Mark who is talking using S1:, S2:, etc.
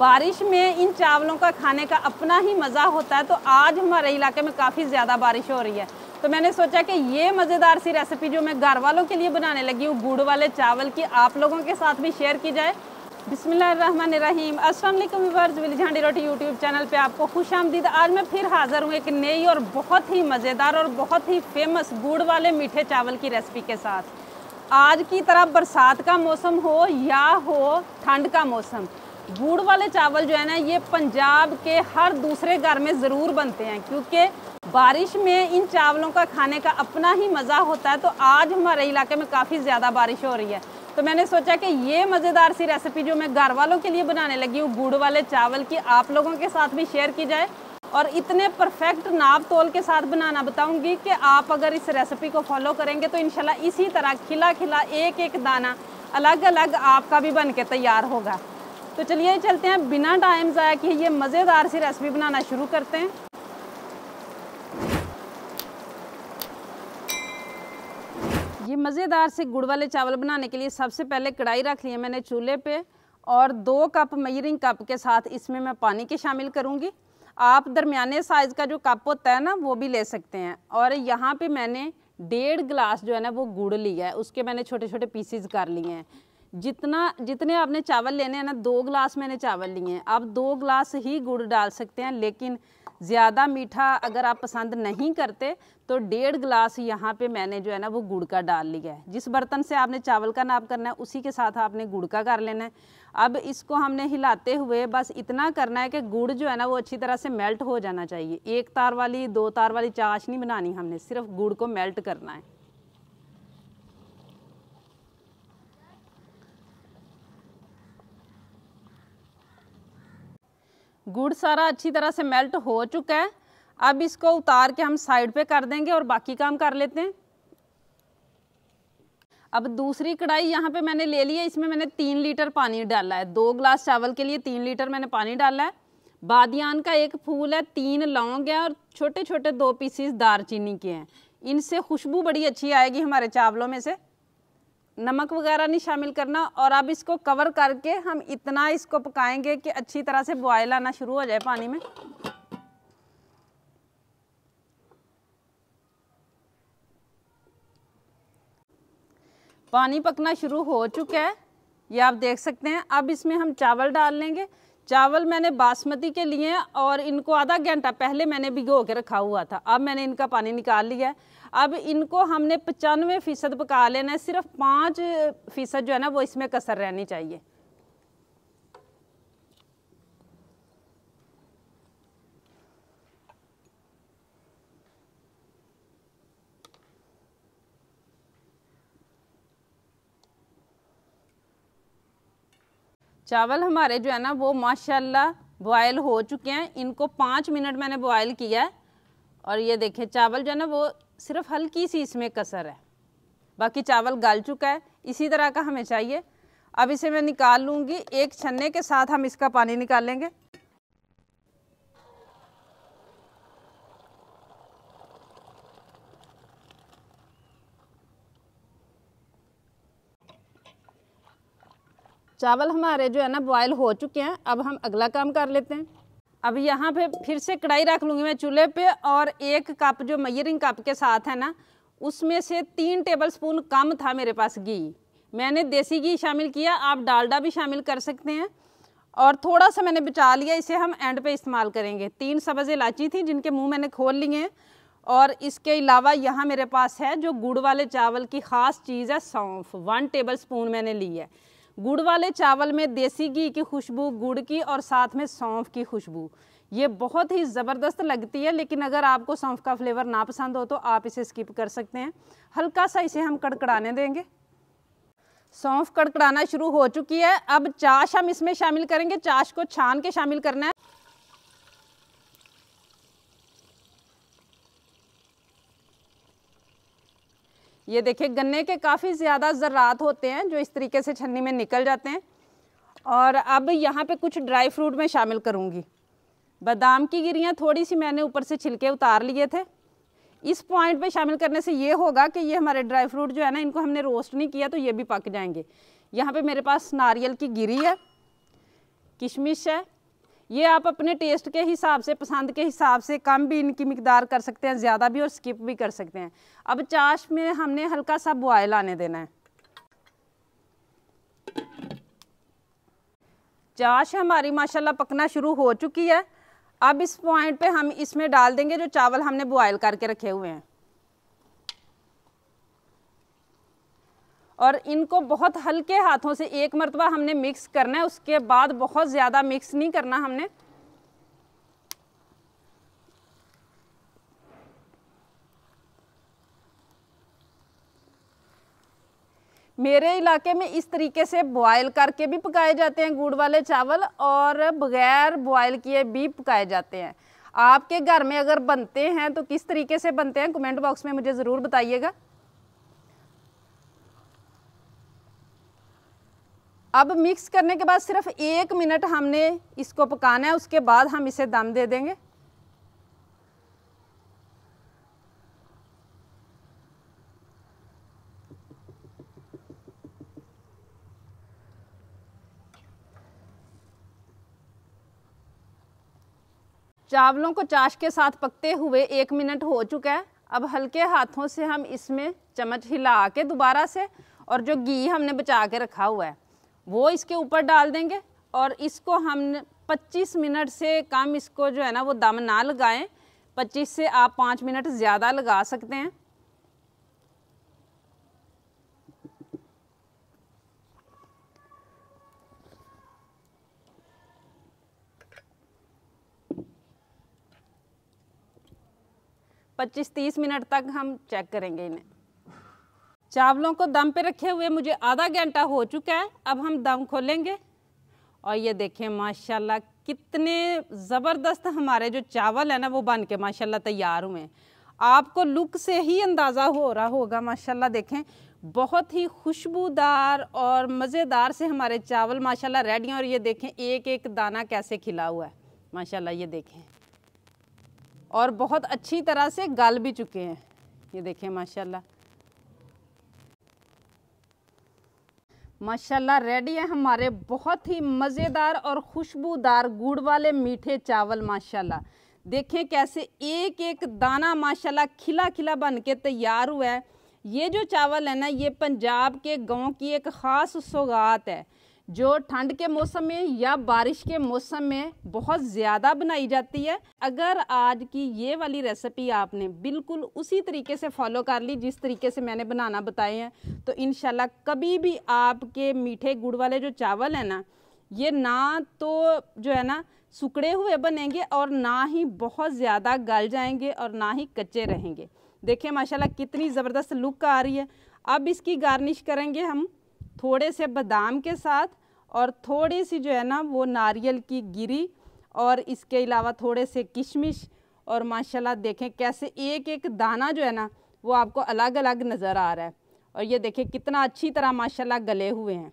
S1: बारिश में इन चावलों का खाने का अपना ही मज़ा होता है तो आज हमारे इलाके में काफ़ी ज़्यादा बारिश हो रही है तो मैंने सोचा कि ये मज़ेदार सी रेसिपी जो मैं घर वालों के लिए बनाने लगी हूँ गुड़ वाले चावल की आप लोगों के साथ भी शेयर की जाए बिसमीम असलम विली झांडी रोटी यूट्यूब चैनल पे आपको खुश आमदीद आज मैं फिर हाज़र हूँ एक नई और बहुत ही मज़ेदार और बहुत ही फेमस गुड़ वाले मीठे चावल की रेसिपी के साथ आज की तरह बरसात का मौसम हो या हो ठंड का मौसम गुड़ वाले चावल जो है ना ये पंजाब के हर दूसरे घर में ज़रूर बनते हैं क्योंकि बारिश में इन चावलों का खाने का अपना ही मज़ा होता है तो आज हमारे इलाके में काफ़ी ज़्यादा बारिश हो रही है तो मैंने सोचा कि ये मज़ेदार सी रेसिपी जो मैं घर वालों के लिए बनाने लगी हूँ गुड़ वाले चावल की आप लोगों के साथ भी शेयर की जाए और इतने परफेक्ट नाप तोल के साथ बनाना बताऊंगी कि आप अगर इस रेसिपी को फॉलो करेंगे तो इन इसी तरह खिला खिला एक एक दाना अलग अलग आपका भी बन के तैयार होगा तो चलिए चलते हैं बिना टाइम ज़ाया किए ये मज़ेदार सी रेसिपी बनाना शुरू करते हैं ये मज़ेदार से गुड़ वाले चावल बनाने के लिए सबसे पहले कढ़ाई रख ली है मैंने चूल्हे पे और दो कप मयरिंग कप के साथ इसमें मैं पानी के शामिल करूँगी आप दरमियाने साइज़ का जो कप होता है ना वो भी ले सकते हैं और यहाँ पे मैंने डेढ़ गिलास जो है ना वो गुड़ लिया है उसके मैंने छोटे छोटे पीसीज कर लिए हैं जितना जितने आपने चावल लेने हैं ना दो ग्लास मैंने चावल लिए हैं आप दो ग्लास ही गुड़ डाल सकते हैं लेकिन ज़्यादा मीठा अगर आप पसंद नहीं करते तो डेढ़ ग्लास यहाँ पे मैंने जो है ना वो गुड़ का डाल लिया है जिस बर्तन से आपने चावल का नाप करना है उसी के साथ आपने गुड़ का कर लेना है अब इसको हमने हिलाते हुए बस इतना करना है कि गुड़ जो है ना वो अच्छी तरह से मेल्ट हो जाना चाहिए एक तार वाली दो तार वाली चाशनी बनानी हमने सिर्फ गुड़ को मेल्ट करना है गुड़ सारा अच्छी तरह से मेल्ट हो चुका है अब इसको उतार के हम साइड पे कर देंगे और बाकी काम कर लेते हैं अब दूसरी कढ़ाई यहाँ पे मैंने ले ली है इसमें मैंने तीन लीटर पानी डाला है दो ग्लास चावल के लिए तीन लीटर मैंने पानी डाला है बादियान का एक फूल है तीन लौंग है और छोटे छोटे दो पीसीस दारचीनी के हैं इनसे खुशबू बड़ी अच्छी आएगी हमारे चावलों में से नमक वगैरह नहीं शामिल करना और अब इसको कवर करके हम इतना इसको पकाएंगे कि अच्छी तरह से बॉयल आना शुरू हो जाए पानी में पानी पकना शुरू हो चुका है ये आप देख सकते हैं अब इसमें हम चावल डाल लेंगे चावल मैंने बासमती के लिए हैं और इनको आधा घंटा पहले मैंने भिगो के रखा हुआ था अब मैंने इनका पानी निकाल लिया है अब इनको हमने पचानवे फ़ीसद पका लेना है सिर्फ पाँच फ़ीसद जो है ना वो इसमें कसर रहनी चाहिए चावल हमारे जो है ना वो माशाल्लाह बॉयल हो चुके हैं इनको पाँच मिनट मैंने बॉयल किया है और ये देखे चावल जो है ना वो सिर्फ हल्की सी इसमें कसर है बाकी चावल गल चुका है इसी तरह का हमें चाहिए अब इसे मैं निकाल लूँगी एक छन्ने के साथ हम इसका पानी निकालेंगे चावल हमारे जो है ना बॉयल हो चुके हैं अब हम अगला काम कर लेते हैं अब यहाँ पे फिर से कढ़ाई रख लूँगी मैं चूल्हे पे और एक कप जो मयरिंग कप के साथ है ना उसमें से तीन टेबल स्पून कम था मेरे पास घी मैंने देसी घी शामिल किया आप डालडा भी शामिल कर सकते हैं और थोड़ा सा मैंने बचा लिया इसे हम एंड पे इस्तेमाल करेंगे तीन सब्ज़ इलायची थी जिनके मुँह मैंने खोल लिए हैं और इसके अलावा यहाँ मेरे पास है जो गुड़ वाले चावल की ख़ास चीज़ है सौंफ वन टेबल स्पून मैंने ली है गुड़ वाले चावल में देसी घी की खुशबू गुड़ की और साथ में सौंफ की खुशबू ये बहुत ही ज़बरदस्त लगती है लेकिन अगर आपको सौंफ का फ्लेवर ना पसंद हो तो आप इसे स्किप कर सकते हैं हल्का सा इसे हम कड़कड़ाने देंगे सौंफ कड़कड़ाना शुरू हो चुकी है अब चाश हम इसमें शामिल करेंगे चाश को छान के शामिल करना है ये देखिए गन्ने के काफ़ी ज़्यादा ज़रात होते हैं जो इस तरीके से छन्नी में निकल जाते हैं और अब यहाँ पे कुछ ड्राई फ्रूट में शामिल करूँगी बादाम की गिरियाँ थोड़ी सी मैंने ऊपर से छिलके उतार लिए थे इस पॉइंट पे शामिल करने से ये होगा कि ये हमारे ड्राई फ्रूट जो है ना इनको हमने रोस्ट नहीं किया तो ये भी पक जाएंगे यहाँ पर मेरे पास नारियल की गिरी है किशमिश है ये आप अपने टेस्ट के हिसाब से पसंद के हिसाब से कम भी इनकी मकदार कर सकते हैं ज़्यादा भी और स्किप भी कर सकते हैं अब चाश में हमने हल्का सा बॉयल आने देना है चाश हमारी माशाल्लाह पकना शुरू हो चुकी है अब इस पॉइंट पे हम इसमें डाल देंगे जो चावल हमने बॉयल करके रखे हुए हैं और इनको बहुत हल्के हाथों से एक मरतबा हमने मिक्स करना है उसके बाद बहुत ज़्यादा मिक्स नहीं करना हमने मेरे इलाके में इस तरीके से बॉयल करके भी पकाए जाते हैं गुड़ वाले चावल और बगैर बॉयल किए भी पकाए जाते हैं आपके घर में अगर बनते हैं तो किस तरीके से बनते हैं कमेंट बॉक्स में मुझे ज़रूर बताइएगा अब मिक्स करने के बाद सिर्फ एक मिनट हमने इसको पकाना है उसके बाद हम इसे दम दे देंगे चावलों को चाश के साथ पकते हुए एक मिनट हो चुका है अब हल्के हाथों से हम इसमें चम्मच हिला के दोबारा से और जो घी हमने बचा के रखा हुआ है वो इसके ऊपर डाल देंगे और इसको हम 25 मिनट से कम इसको जो है ना वो दम ना लगाएं 25 से आप पाँच मिनट ज़्यादा लगा सकते हैं पच्चीस तीस मिनट तक हम चेक करेंगे इन्हें चावलों को दम पे रखे हुए मुझे आधा घंटा हो चुका है अब हम दम खोलेंगे और ये देखें माशाल्लाह कितने ज़बरदस्त हमारे जो चावल है ना वो बन के माशाल्लाह तैयार हुए हैं आपको लुक से ही अंदाज़ा हो रहा होगा माशाल्लाह देखें बहुत ही खुशबूदार और मज़ेदार से हमारे चावल माशाल्लाह रेडी हैं और ये देखें एक एक दाना कैसे खिला हुआ है माशाल्लाह ये देखें और बहुत अच्छी तरह से गल भी चुके हैं ये देखें माशाल्लाह माशाल्लाह रेडी है हमारे बहुत ही मज़ेदार और खुशबूदार गुड़ वाले मीठे चावल माशाल्लाह देखें कैसे एक एक दाना माशाल्लाह खिला खिला बन के तैयार हुआ है ये जो चावल है ना ये पंजाब के गांव की एक ख़ास सौगात है जो ठंड के मौसम में या बारिश के मौसम में बहुत ज़्यादा बनाई जाती है अगर आज की ये वाली रेसिपी आपने बिल्कुल उसी तरीके से फॉलो कर ली जिस तरीके से मैंने बनाना बताए हैं तो इन कभी भी आपके मीठे गुड़ वाले जो चावल हैं ना ये ना तो जो है ना सुकड़े हुए बनेंगे और ना ही बहुत ज़्यादा गल जाएंगे और ना ही कच्चे रहेंगे देखिए माशाल्लाह कितनी ज़बरदस्त लुक आ रही है अब इसकी गार्निश करेंगे हम थोड़े से बादाम के साथ और थोड़ी सी जो है ना वो नारियल की गिरी और इसके अलावा थोड़े से किशमिश और माशाल्लाह देखें कैसे एक एक दाना जो है ना वो आपको अलग अलग नज़र आ रहा है और ये देखें कितना अच्छी तरह माशाल्लाह गले हुए हैं